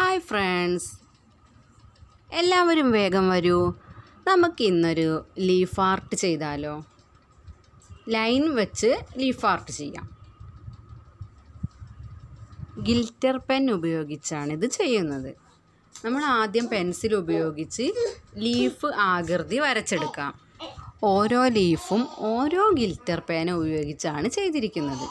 hi friends എല്ലാവരും വേഗം വരൂ നമുക്കിന്നൊരു ലീഫ് ആർട്ട് ചെയ്താലോ ലൈൻ വെച്ച് ലീഫ് ആർട്ട് ചെയ്യാം ഗിൽറ്റർ പെൻ ഉപയോഗിച്ചാണ് ഇത് ചെയ്യുന്നത് നമ്മൾ ആദ്യം പെൻസിൽ ഉപയോഗിച്ച് ലീഫ് ആകൃതി വരച്ചെടുക്കാം ഓരോ ലീഫും ഓരോ ഗിൽറ്റർ പേന ഉപയോഗിച്ചാണ് ചെയ്തിരിക്കുന്നത്